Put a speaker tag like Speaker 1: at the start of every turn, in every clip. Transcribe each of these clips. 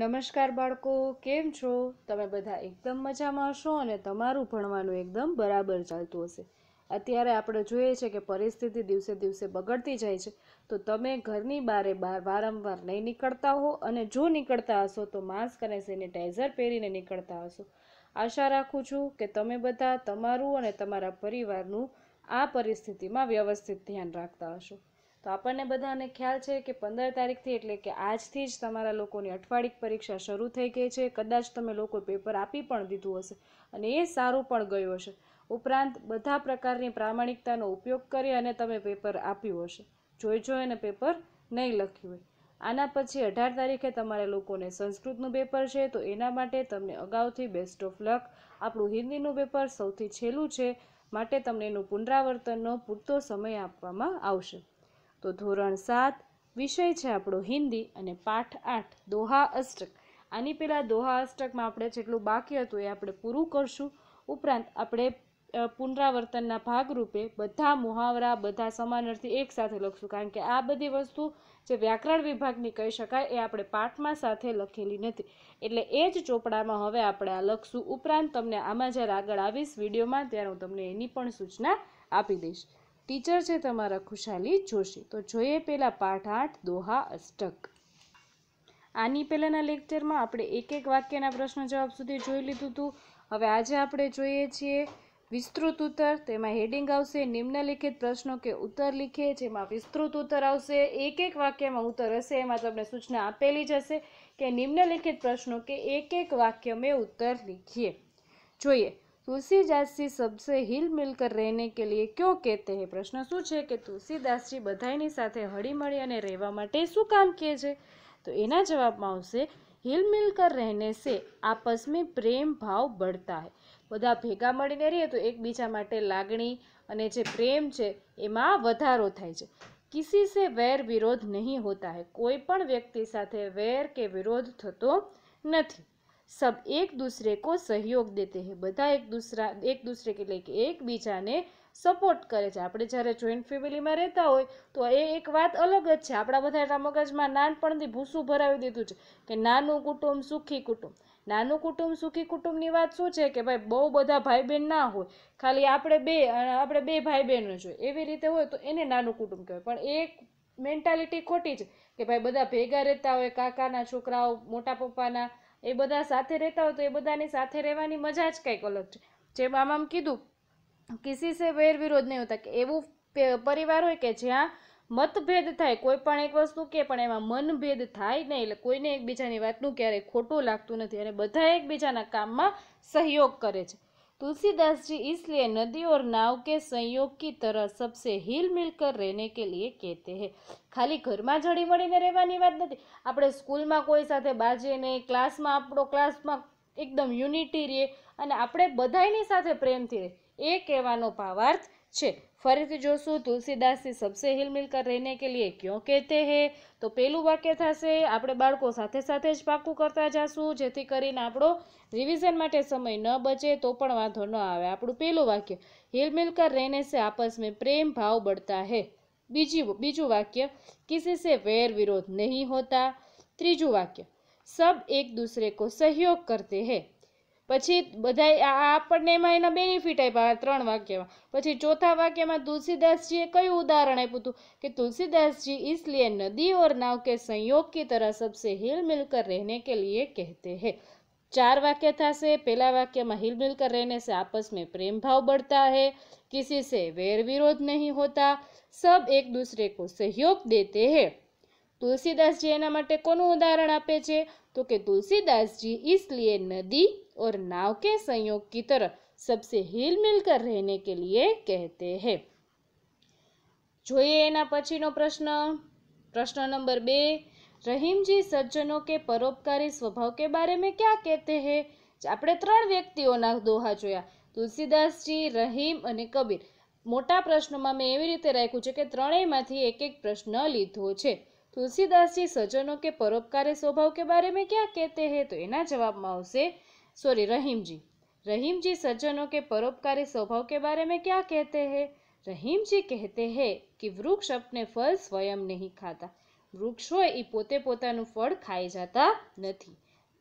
Speaker 1: નમસ્કાર બાળકો કેમ છો તમે બધા એકદમ મજામાં હશો અને તમારું ભણવાનું એકદમ બરાબર ચાલતું હશે અત્યારે આપણે જોઈએ છે કે પરિસ્થિતિ દિવસે દિવસે બગડતી જાય છે તો તમે ઘરની બારે બાર વારંવાર નહીં નીકળતા હો અને જો નીકળતા હશો તો માસ્ક અને સેનિટાઈઝર પહેરીને નીકળતા હશો આશા રાખું છું કે તમે બધા તમારું અને તમારા પરિવારનું આ પરિસ્થિતિમાં વ્યવસ્થિત ધ્યાન રાખતા હશો તો આપણને બધાને ખ્યાલ છે કે પંદર તારીખથી એટલે કે આજથી જ તમારા લોકોની અઠવાડિક પરીક્ષા શરૂ થઈ ગઈ છે કદાચ તમે લોકો પેપર આપી પણ દીધું હશે અને એ સારું પણ ગયું હશે ઉપરાંત બધા પ્રકારની પ્રામાણિકતાનો ઉપયોગ કરી અને તમે પેપર આપ્યું હશે જોઈ જોઈને પેપર નહીં લખ્યું હોય આના પછી અઢાર તારીખે તમારે લોકોને સંસ્કૃતનું પેપર છે તો એના માટે તમને અગાઉથી બેસ્ટ ઓફ લક આપણું હિન્દીનું પેપર સૌથી છેલ્લું છે માટે તમને એનું પુનરાવર્તનનો પૂરતો સમય આપવામાં આવશે તો ધોરણ સાત વિષય છે આપણો હિન્દી અને પાઠ આઠ દોહા અષ્ટક આની પહેલાં દોહા અષ્ટકમાં આપણે જેટલું બાકી હતું એ આપણે પૂરું કરશું ઉપરાંત આપણે પુનરાવર્તનના ભાગરૂપે બધા મુહાવરા બધા સમાનર્થી એકસાથે લખશું કારણ કે આ બધી વસ્તુ જે વ્યાકરણ વિભાગની કહી શકાય એ આપણે પાઠમાં સાથે લખેલી નથી એટલે એ જ ચોપડામાં હવે આપણે આ લખશું ઉપરાંત તમને આમાં જ્યારે આગળ આવીશ વિડીયોમાં ત્યારે હું તમને એની પણ સૂચના આપી દઈશ ટીચર છે તમારા ખુશાલી જોશી તો જોઈએ પહેલાં પાઠ આઠ દોહા અષ્ટક આની પહેલાંના લેક્ચરમાં આપણે એક એક વાક્યના પ્રશ્ન જવાબ સુધી જોઈ લીધું હતું હવે આજે આપણે જોઈએ છીએ વિસ્તૃત ઉત્તર તેમાં હેડિંગ આવશે નિમ્નલિખિત પ્રશ્નો કે ઉત્તર લીખે જેમાં વિસ્તૃત ઉત્તર આવશે એક એક વાક્યમાં ઉત્તર હશે એમાં તમને સૂચના આપેલી જ હશે કે નિમ્નલિખિત પ્રશ્નો કે એક એક વાક્ય મેં ઉત્તર લીખીએ જોઈએ તુલસીદાસજી जी હિલ મિલકર રહેને કે લીએ ક્યો क्यों કહેતે હે પ્રશ્ન શું છે કે તુલસીદાસજી બધાની સાથે હળીમળી અને રહેવા માટે શું કામ કહે છે તો એના જવાબમાં આવશે હિલ મિલકર રહેને સે आपस में પ્રેમ ભાવ बढ़ता है બધા ભેગા મળીને રહીએ તો એકબીજા માટે લાગણી અને જે પ્રેમ છે એમાં વધારો થાય છે કિસી સે વેર વિરોધ નહીં હોતા હે કોઈ પણ વ્યક્તિ સાથે વેર કે વિરોધ થતો નથી સબ એક દૂસરે કો સહયોગ દેતે હે બધા એક દૂસરા એક દૂસરે એટલે કે એકબીજાને સપોર્ટ કરે છે આપણે જ્યારે જોઈન્ટ ફેમિલીમાં રહેતા હોય તો એ એક વાત અલગ જ છે આપણા બધા એટલા મગજમાં નાનપણથી ભૂસું ભરાવી દીધું છે કે નાનું કુટુંબ સુખી કુટુંબ નાનું કુટુંબ સુખી કુટુંબની વાત શું છે કે ભાઈ બહુ બધા ભાઈ બહેન ના હોય ખાલી આપણે બે આપણે બે ભાઈ બહેનો જોઈએ એવી રીતે હોય તો એને નાનું કુટુંબ કહેવાય પણ એક મેન્ટાલિટી ખોટી છે કે ભાઈ બધા ભેગા રહેતા હોય કાકાના છોકરાઓ મોટા પપ્પાના એ બધા સાથે રહેતા હોય તો એ બધાની સાથે રહેવાની મજા જ કંઈક અલગ છે જે આમ કીધું કિસી સે વેર વિરોધ નહીં હોતા કે એવું પરિવાર હોય કે જ્યાં મતભેદ થાય કોઈ પણ એક વસ્તુ કે પણ એમાં મનભેદ થાય નહીં એટલે કોઈને એકબીજાની વાતનું ક્યારેય ખોટું લાગતું નથી અને બધા એકબીજાના કામમાં સહયોગ કરે છે तुलसीदास जी इसलिए नदी और नाव के संयोग की तरह सबसे हिल मिल રહેને કે લીએ કહેતે હે ખાલી ઘરમાં જડી મળીને રહેવાની વાત નથી આપણે સ્કૂલમાં કોઈ સાથે બાજે નહીં ક્લાસમાં આપણો ક્લાસમાં એકદમ યુનિટી રહે અને આપણે બધાની સાથે પ્રેમથી રહે એ કહેવાનો ભાવાર્થ છે ફરીથી જોશું તુલસીદાસજી સબસે હિલમિલ કર રહેને કે લીએ ક્યો કહેતે હે તો પહેલું વાક્ય થશે આપણે બાળકો સાથે સાથે જ પાકું કરતા જશું જેથી કરીને આપણો રિવિઝન માટે સમય ન બચે તો પણ વાંધો ન આવે આપણું પહેલું વાક્ય હિલમિલ કર રહેને સે આપસ મેં પ્રેમ ભાવ બળતા હે બીજી બીજું વાક્ય કિસી સે વેર વિરોધ નહીં હોતા ત્રીજું વાક્ય સબ એક દૂસરે કો સહયોગ કરતે હે પછી બધાય આ આપણે એમાં એના બેનિફિટ આ ત્રણ વાક્ય પછી ચોથા વાક્યમાં તુલસીદાસજીએ કયું ઉદાહરણ આપ્યું હતું કે તુલસીદાસજી ઈસलिए નદી ઓર नाव કે સંયોગ કે તરહ સબસે હિલ મિલકર રહેને કે લિયે કહેતે હૈ ચાર વાક્ય થાસે પેhla વાક્ય મે હિલ મિલકર રહેને સે આપસ મે પ્રેમ ભાવ બઢતા હૈ કિસી સે વેર વિરોધ નહીં હોતા સબ એક દુસરે કો સહયોગ દેતે હૈ તુલસીદાસજી એના માટે કોનું ઉદાહરણ આપે છે તો કે તુલસીદાસજી ઈસलिए નદી और नाव के संयोग की तरह सबसे हिल मिल कर रहने के लिए कहते हैं જોઈએ એના પછીનો પ્રશ્ન પ્રશ્ન નંબર બે રહીમજી સજ્જનો કે પરોપકારી સ્વભાવ કે બારે મેં ક્યાં કહેતે હે આપણે ત્રણ વ્યક્તિઓના દોહા જોયા તુલસીદાસજી રહીમ અને કબીર મોટા પ્રશ્નમાં મેં એવી રીતે રાખ્યું છે કે ત્રણેયમાંથી એક એક પ્રશ્ન લીધો છે તુલસીદાસજી સજ્જનો કે પરોપકારી સ્વભાવ કે બારે મેં ક્યાં કહેતે હે તો એના જવાબમાં આવશે सॉरी रहीम जी रहीम जी सज्जनों के परोपकारी स्वभाव के बारे में क्या कहते हैं रहीम जी कहते हैं कि वृक्ष अपने फल स्वयं नहीं खाता वृक्ष पोते पोता फल खाए जाता नहीं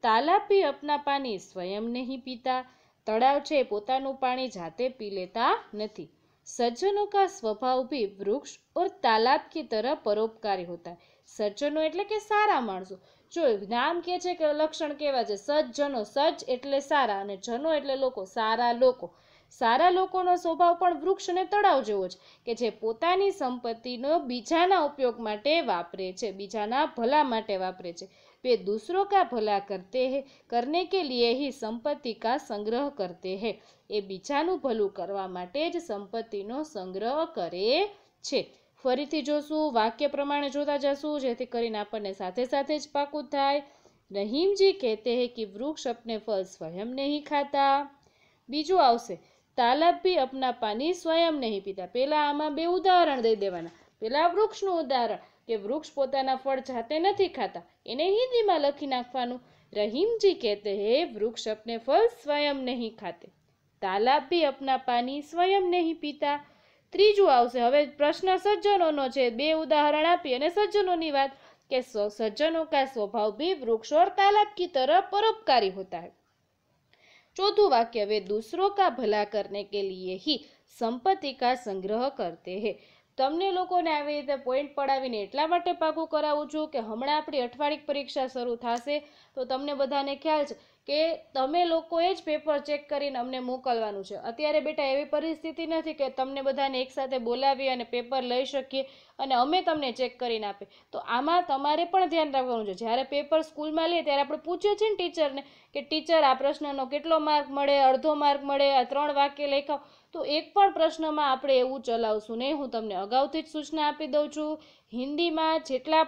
Speaker 1: तालाब भी अपना पानी स्वयं नहीं पीता तड़ाव से पोता पानी जाते पी लेता नहीं सज्जनों का स्वभाव भी वृक्ष और तालाब की तरह परोपकारी होता है सज्जनों के सारा मणसों જો નામ કે છે કે લક્ષણ કેવા છે સજ્જનો સજ્જ એટલે સારા અને જનો એટલે લોકો સારા લોકો સારા લોકોનો સ્વભાવ પણ વૃક્ષને તળાવ જેવો છે કે જે પોતાની સંપત્તિનો બીજાના ઉપયોગ માટે વાપરે છે બીજાના ભલા માટે વાપરે છે वे દૂસરો કા ભલા કરતે હે કરને કે લીએ હી સંપત્તિ કા સંગ્રહ કરતે હે એ બીજાનું ભલું કરવા માટે જ સંપત્તિનો સંગ્રહ કરે છે ફરીથી જોશું વાક્ય પ્રમાણે જોતા જશું જેથી કરીને આપણને સાથે સાથે જ પાકું થાય રહીમજી કહેતે હે કે વૃક્ષ અપને ફળ સ્વયં નહીં ખાતા બીજું આવશે તાલાબ બી અપના પાણી સ્વયં નહીં પીતા પહેલાં આમાં બે ઉદાહરણ દઈ દેવાના પહેલાં વૃક્ષનું ઉદાહરણ કે વૃક્ષ પોતાના ફળ જાતે નથી ખાતા એને હિન્દીમાં લખી નાખવાનું રહીમજી કહેતે હે વૃક્ષ અપને ફળ સ્વયં નહીં ખાતે તાલાબ બી અપના પાણી સ્વયં નહીં પીતા ત્રીજું આવશે હવે પ્રશ્ન સજ્જનોનો છે બે ઉદાહરણ આપી અને સજ્જનોની વાત કે સજ્જનો કા સ્વભાવ ભી વૃક્ષ और तालाब की तरह परोपकारी होता है चौथू वाक्य वे दूसरों का भला करने के लिए ही संपत्ति का संग्रह करते हैं તમને લોકોને આવી રીતે પોઈન્ટ પડાવીને એટલા માટે પાકું કરાવું છું કે હમણાં આપણી અઠવાડિક પરીક્ષા શરૂ થશે તો તમને બધાને ખ્યાલ છે કે તમે લોકોએ જ પેપર ચેક કરીને અમને મોકલવાનું છે અત્યારે બેટા એવી પરિસ્થિતિ નથી કે તમને બધાને એકસાથે બોલાવી અને પેપર લઈ શકીએ અને અમે તમને ચેક કરીને આપે તો આમાં તમારે પણ ધ્યાન રાખવાનું છે જ્યારે પેપર સ્કૂલમાં લઈએ ત્યારે આપણે પૂછીએ છીએ ને ટીચરને કે ટીચર આ પ્રશ્નનો કેટલો માર્ક મળે અડધો માર્ક મળે આ ત્રણ વાક્ય લખાવ તો એક પણ પ્રશ્નમાં આપણે એવું ચલાવશું નહીં હું તમને અગાઉથી જ સૂચના આપી દઉં છું હિન્દીમાં જેટલા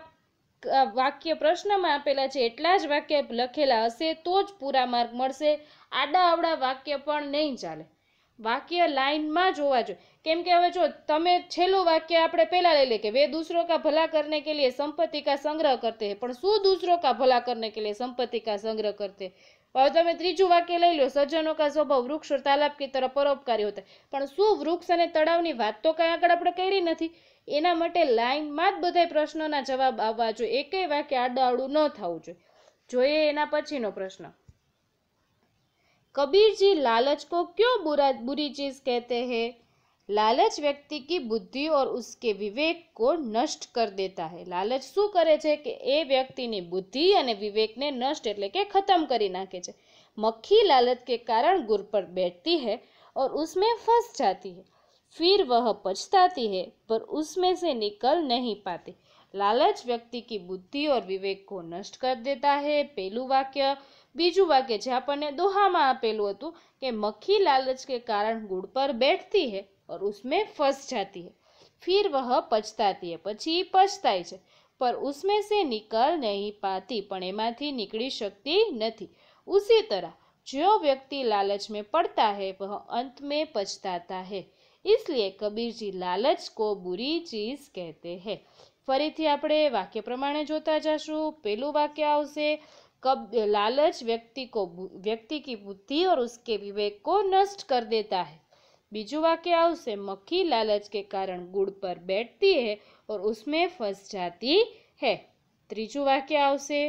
Speaker 1: વાક્ય પ્રશ્નમાં આપેલા છે એટલા જ વાક્ય લખેલા હશે તો જ પૂરા માર્ક મળશે આડા આવડા વાક્ય પણ નહીં ચાલે વાક્ય લાઇનમાં જોવા હોવા જોઈએ કેમ કે હવે જો તમે છેલ્લું વાક્ય આપણે પહેલાં લઈ લે કે વે દૂસરો કા ભલા કરને કે લીએ સંપત્તિ કા સંગ્રહ કરતે પણ શું દૂસરો કા ભલા કરને કે લીએ સંપત્તિ કા સંગ્રહ કરતે હવે તમે ત્રીજું વાક્ય લઈ લો સજ્જનો કા સ્વભાવ વૃક્ષ ઓર તાલાબ કે તરફ પરોપકારી હોતા પણ શું વૃક્ષ અને તળાવની વાત તો કાંઈ આગળ આપણે કરી નથી એના માટે લાઈનમાં જ બધા પ્રશ્નોના જવાબ આવવા જોઈએ એકેય વાક્ય આડાઆડું ન થવું જોઈએ જોઈએ એના પછીનો પ્રશ્ન કબીરજી લાલચ કો ક્યો બુરા બુરી ચીજ કહેતે હૈ लालच व्यक्ति की बुद्धि और उसके વિવેક કો નષ્ટ કર દેતા હે લાલચ શું કરે છે કે એ વ્યક્તિની બુદ્ધિ અને વિવેકને નષ્ટ એટલે કે ખતમ કરી નાખે છે મક્ખી લાલચ કે કારણ ગુર પર બેઠતી હે ઓર ઉસમે ફસ जाती હે ફિર વહ પછતાતી है पर उसमें से निकल नहीं पाती લાલચ વ્યક્તિ કી બુદ્ધિ ઓર વિવેક કો નષ્ટ કર દેતા હે પહેલું વાક્ય બીજું વાક્ય જે આપણને દોહામાં આપેલું હતું કે મક્ખી લાલચ કે કારણ ગુડ પર બેઠતી હે और उसमें फंस जाती है फिर वह पछताती है पची पछताई है पर उसमें से निकल नहीं पाती पर एम निकली શકતી नहीं उसी तरह जो व्यक्ति लालच में पड़ता है वह अंत में पछताता है इसलिए कबीर जी लालच को बुरी चीज कहते हैं फरी वाक्य प्रमाण પ્રમાણે જોતા पेलू वाक्य વાક્ય कब लालच व्यक्ति को व्यक्ति की बुद्धि और उसके विवेक को नष्ट कर देता है બીજુ વાક્ય આવશે મખી લાલચ કે કારણ ગુડ પર બેટતી હે ઓર ઉસમે ફસ જાતી હે ત્રીજુ વાક્ય આવશે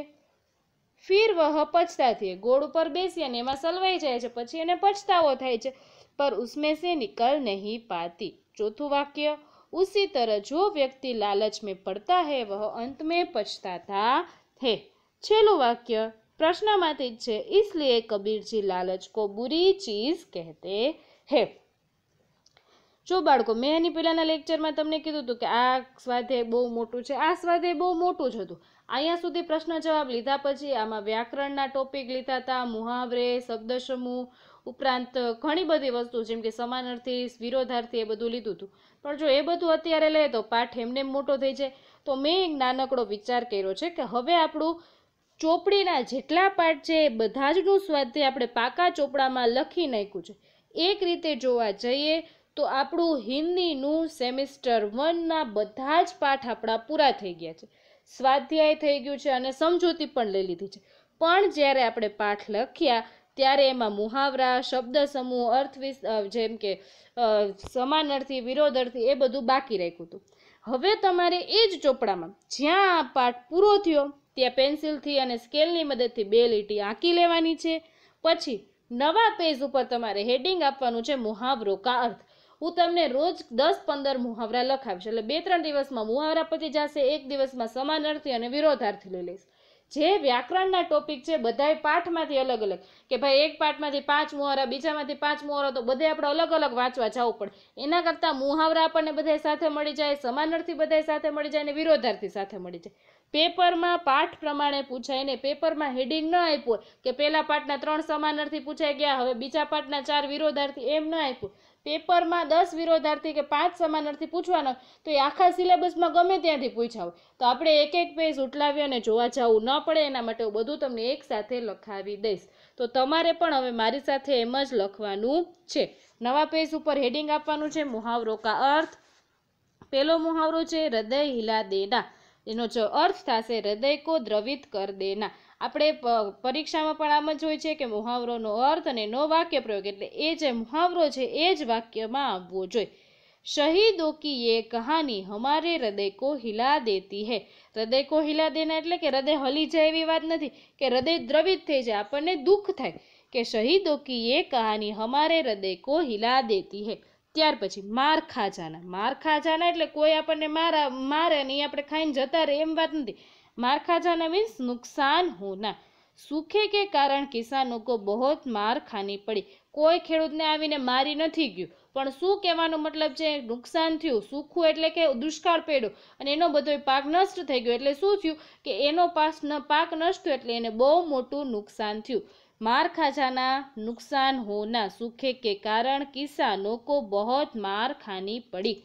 Speaker 1: ફિર વહ પછતા થે ગોળ પર બેસી અને એમાં સળવાય જાય છે પછી એને પછતાવો થાય છે પર ઉસમે સે નિકલ નહી પાતી ચોથું વાક્ય ઉસી તરહ જો વ્યક્તિ લાલચ મે પડતા હે વહ અંત મે પછતાતા થે છેલો વાક્ય પ્રશ્નમાંથી જ છે ઇસલી કબીરજી લાલચ કો બુરી ચીઝ કહેતે હે જો બાળકો મેં એની પહેલાંના લેક્ચરમાં તમને કીધું હતું કે આ સ્વાધ્યાય બહુ મોટું છે આ સ્વાધ્યાય બહુ મોટું જ હતું અહીંયા સુધી પ્રશ્ન જવાબ લીધા પછી આમાં વ્યાકરણના ટોપિક લીધા હતા મુહાવરે શબ્દસમૂહ ઉપરાંત ઘણી બધી વસ્તુ જેમ કે સમાનાર્થી વિરોધાર્થી એ બધું લીધું હતું પણ જો એ બધું અત્યારે લે તો પાઠ એમને મોટો થઈ જાય તો મેં એક નાનકડો વિચાર કર્યો છે કે હવે આપણું ચોપડીના જેટલા પાઠ છે એ બધા જનું સ્વાધ્યાય આપણે પાકા ચોપડામાં લખી નાખ્યું છે એક રીતે જોવા જઈએ તો આપણું હિન્દીનું સેમિસ્ટર વનના બધા જ પાઠ આપણા પૂરા થઈ ગયા છે સ્વાધ્યાય થઈ ગયું છે અને સમજૂતી પણ લઈ લીધી છે પણ જ્યારે આપણે પાઠ લખ્યા ત્યારે એમાં મુહાવરા શબ્દ સમૂહ અર્થ જેમ કે સમાનાર્થી વિરોધાર્થી એ બધું બાકી રાખ્યું હતું હવે તમારે એ જ ચોપડામાં જ્યાં આ પાઠ પૂરો થયો ત્યાં પેન્સિલથી અને સ્કેલની મદદથી બે લીટી આંકી લેવાની છે પછી નવા પેજ ઉપર તમારે હેડિંગ આપવાનું છે મુહાવરો કા અર્થ હું તમને રોજ દસ પંદર મુહાવરા લખાવીશ એટલે બે ત્રણ દિવસમાં મુહાવરા પતી જશે એક દિવસમાં સમાનાર્થી અને વિરોધાર્થી લઈ લઈશ જે વ્યાકરણના ટોપિક છે બધાય પાઠમાંથી અલગ અલગ કે ભાઈ એક પાઠમાંથી પાંચ મુહાવરા બીજામાંથી પાંચ મુહાવરા તો બધે આપણે અલગ અલગ વાંચવા જવું પડે એના કરતાં મુહાવરા આપણને બધાય સાથે મળી જાય સમાનાર્થી બધાય સાથે મળી જાય અને વિરોધાર્થી સાથે મળી જાય પેપરમાં પાઠ પ્રમાણે પૂછાય ને પેપરમાં હેડિંગ ન આપ્યું કે પહેલા પાઠના ત્રણ સમાનર્થી પૂછાઈ ગયા હવે બીજા પાઠના ચાર વિરોધાર્થી એમ ન આપ્યું પેપરમાં દસ વિરોધાર્થી કે પાંચ સમાનાર્થી પૂછવાનો તો એ આખા સિલેબસમાં ગમે ત્યાંથી પૂછાવ તો આપણે એક એક પેજ ઉટલાવી અને જોવા જવું ન પડે એના માટે હું બધું તમને એક સાથે લખાવી દઈશ તો તમારે પણ હવે મારી સાથે એમ જ લખવાનું છે નવા પેજ ઉપર હેડિંગ આપવાનું છે મુહાવરો કા અર્થ પહેલો મુહાવરો છે હૃદય હિલા દેના એનો જો અર્થ થશે હૃદય કો દ્રવિત કર દેના આપણે પરીક્ષામાં પણ આમ જ હોય છે કે મુહાવરોનો અર્થ અને નો વાક્ય પ્રયોગ એટલે એ જે મુહાવરો છે એ જ વાક્યમાં આવવો જોઈએ શહીદો કી એ કહાની હમારે હૃદય કો હિલા દેતી હે હૃદય કો હિલા દેના એટલે કે હૃદય હલી જાય એવી વાત નથી કે હૃદય દ્રવિત થઈ જાય આપણને દુઃખ થાય કે શહીદો કી એ કહાની હમારે હૃદય કો હિલા દેતી હે ત્યાર પછી માર ખા જાના માર ખા જાના એટલે કોઈ આપણને મારા મારે નહીં આપણે ખાઈને જતા રહે એમ વાત નથી मार खा जाना मीन्स नुकसान સુખે કે કારણ કિસાનો કો બહોત માર ખાની પડી કોઈ ખેડૂતને આવીને મારી નથી ગયું પણ શું કહેવાનો મતલબ છે નુકસાન થયું સુખું એટલે કે દુષ્કાળ પડ્યો અને એનો બધો પાક નષ્ટ થઈ ગયો એટલે શું થયું કે એનો પાસ પાક નષ્ટ થયો એટલે એને બહુ મોટું નુકસાન થયું માર ખાજાના નુકસાન હોના સુખે કે કારણ કિસાનો કો બહોત માર ખાની પડી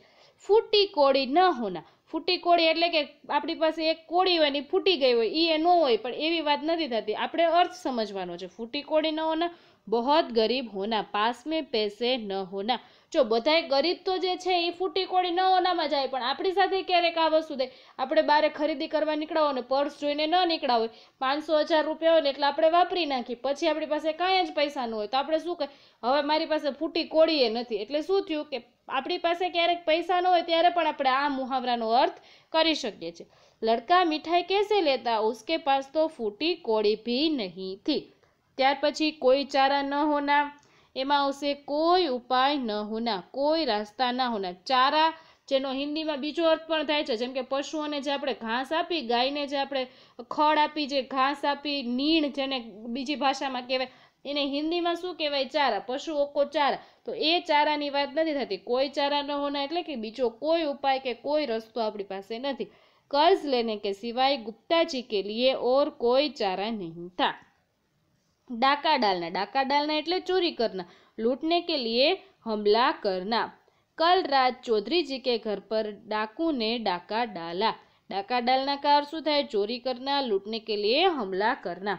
Speaker 1: ફૂટી કોડી ન હોના ફૂટી કોળી એટલે કે આપણી પાસે એક કોળી હોય ને ફૂટી ગઈ હોય એ ન હોય પણ એવી વાત નથી થતી આપણે અર્થ સમજવાનો છે ફૂટી કોળી ન હોના બહોત ગરીબ હોના પાસ મેં પૈસે ન હોના જો બધાય ગરીબ તો જે છે એ ફૂટી કોળી ન ઓનામાં જાય પણ આપણી સાથે ક્યારેક આ વસ્તુ થાય આપણે બારે ખરીદી કરવા નીકળાવો ને પર્સ જોઈને ન નીકળાવો હોય પાંચસો હજાર રૂપિયા હોય ને એટલે આપણે વાપરી નાખીએ પછી આપણી પાસે કાંઈ જ પૈસા ન હોય તો આપણે શું કહે હવે મારી પાસે ફૂટી કોળીએ નથી એટલે શું થયું કે આપણી પાસે ક્યારેક પૈસા ન હોય ત્યારે પણ આપણે આ મુહાવરાનો અર્થ કરી શકીએ છીએ લડકા મીઠાઈ કેસે લેતા ઉસકે પાસ તો ફૂટી કોળી ભી નહીં થી ત્યાર પછી કોઈ ચારા ન હોના એમાં આવશે કોઈ ઉપાય ન હોના કોઈ રાસ્તા ના હોના ચારા જેનો હિન્દીમાં બીજો અર્થ પણ થાય છે જેમ કે પશુઓને જે આપણે ઘાસ આપી ગાયને જે આપણે ખડ આપી જે ઘાસ આપી નીણ જેને બીજી ભાષામાં કહેવાય એને હિન્દીમાં શું કહેવાય ચારા પશુ ઓકો ચારા તો એ ચારાની વાત નથી થતી કોઈ ચારા ન હોના એટલે કે બીજો કોઈ ઉપાય કે કોઈ રસ્તો આપણી પાસે નથી કર્જ લેને કે સિવાય ગુપ્તાજી કે લીએ ઓર કોઈ ચારા નહીં થાય डाका डालना डाका डालना એટલે ચોરી કરવો લૂંટને કે લિયે હમલા કરના કલ રાત ચોધરીજી કે ઘર પર ડાકુને ડાકા ડાલા ડાકા ડાલના કાર શું થાય ચોરી કરના લૂંટને કે લિયે હમલા કરના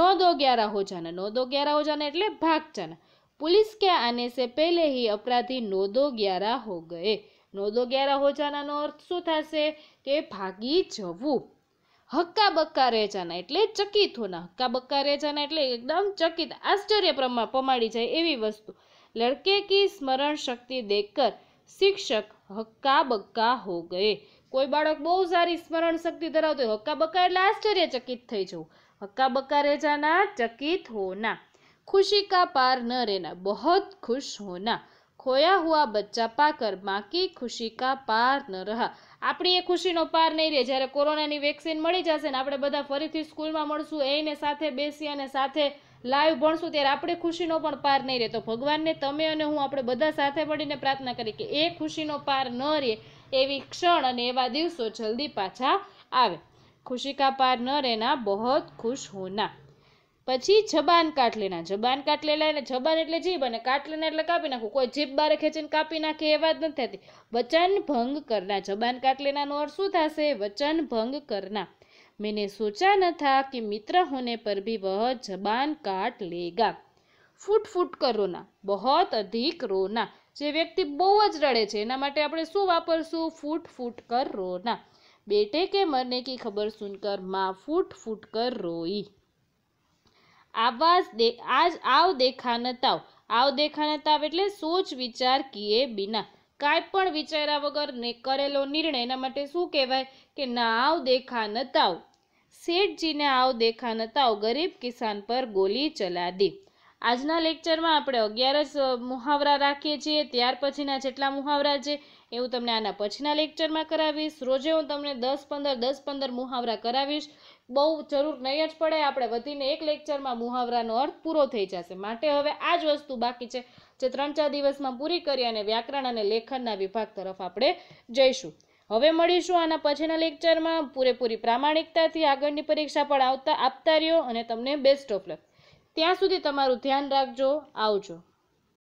Speaker 1: નો દો ગયા રહો જના નો દો ગયા રહો જના એટલે ભાગ જના પોલીસ કે આને સે પહેલે હી અપરાધી નો દો ગયા રહો ગયે નો દો ગયા રહો જના નો અર્થ શું થાસે કે ભાગી જવું હક્કા બક્કા રેજાના એટલે ચકિત હોના હક્કા બક્કા રેજાના એટલે એકદમ ચકિત આશ્ચર્ય પ્રમાણ પમાડી જાય એવી વસ્તુ લડકે કી સ્મરણ શક્તિ દેખકર શિક્ષક હક્કા બક્કા હો ગયે કોઈ બાળક બહુ સારી સ્મરણ શક્તિ ધરાવતો હોય હક્કા બક્કા એટલે આશ્ચર્ય ચકિત થઈ જવું હક્કા બક્કા રેજાના ચકિત હોના ખુશી કા પાર ન રહેના બહુ ખુશ હોના ખોયા હુઆ બચ્ચા પાકર બાકી ખુશી કા પાર ન રહા આપણી એ ખુશીનો પાર નહીં રહે જ્યારે કોરોનાની વેક્સિન મળી જશે ને આપણે બધા ફરીથી સ્કૂલમાં મળશું એને સાથે બેસી અને સાથે લાઈવ ભણશું ત્યારે આપણે ખુશીનો પણ પાર નહીં રહે તો ભગવાનને તમે અને હું આપણે બધા સાથે મળીને પ્રાર્થના કરી કે એ ખુશીનો પાર ન રહે એવી ક્ષણ અને એવા દિવસો જલ્દી પાછા આવે ખુશી કા પાર ન રહેના બહુ ખુશ હોના પછી જબાન કાટલીના જબાન કાટલેલા એટલે જબાન એટલે જીભ અને કાટલીના એટલે કાપી નાખવું કોઈ જીભ બારે ખેંચીને કાપી નાખે એ વાત નથી થતી વચન ભંગ કરના જબાન કાટલેનાનો અર્થ શું થશે વચન ભંગ કરના મેને सोचा ન था કે મિત્ર હોને પર भी વહ જબાન કાટ લેગા ફૂટ ફૂટ કર રોના બહોત અધિક રોના જે વ્યક્તિ બહુ જ રડે છે એના માટે આપણે શું વાપરશું ફૂટ ફૂટ કર રોના બેટે કે મરને કી ખબર સુનકર માં ફૂટ ફૂટ કર રોઈ આવા આજ આવ દેખા ન તાવ આવ દેખા ન તાવ એટલે સોચ વિચાર કીએ બિના કાંઈ પણ વિચાર્યા વગર ને કરેલો નિર્ણય એના માટે શું કહેવાય કે ના આવ દેખા ન તાવ શેઠજીને આવ દેખા ન તાવ ગરીબ કિસાન પર ગોલી ચલા દી આજના લેક્ચરમાં આપણે અગિયાર જ મુહાવરા રાખીએ છીએ ત્યાર પછીના જેટલા મુહાવરા છે એવું તમને આના પછીના લેક્ચરમાં કરાવીશ રોજે હું તમને દસ પંદર દસ પંદર મુહાવરા કરાવીશ બહુ જરૂર નહીં જ પડે આપણે વધીને એક લેક્ચરમાં મુહાવરાનો અર્થ પૂરો થઈ જશે માટે હવે આ જ વસ્તુ બાકી છે જે ત્રણ ચાર દિવસમાં પૂરી કરી અને વ્યાકરણ અને લેખનના વિભાગ તરફ આપણે જઈશું હવે મળીશું આના પછીના લેક્ચરમાં પૂરેપૂરી પ્રામાણિકતાથી આગળની પરીક્ષા પણ આવતા આપતા રહ્યો અને તમને બેસ્ટ ઓફ લક ત્યાં સુધી તમારું ધ્યાન રાખજો આવજો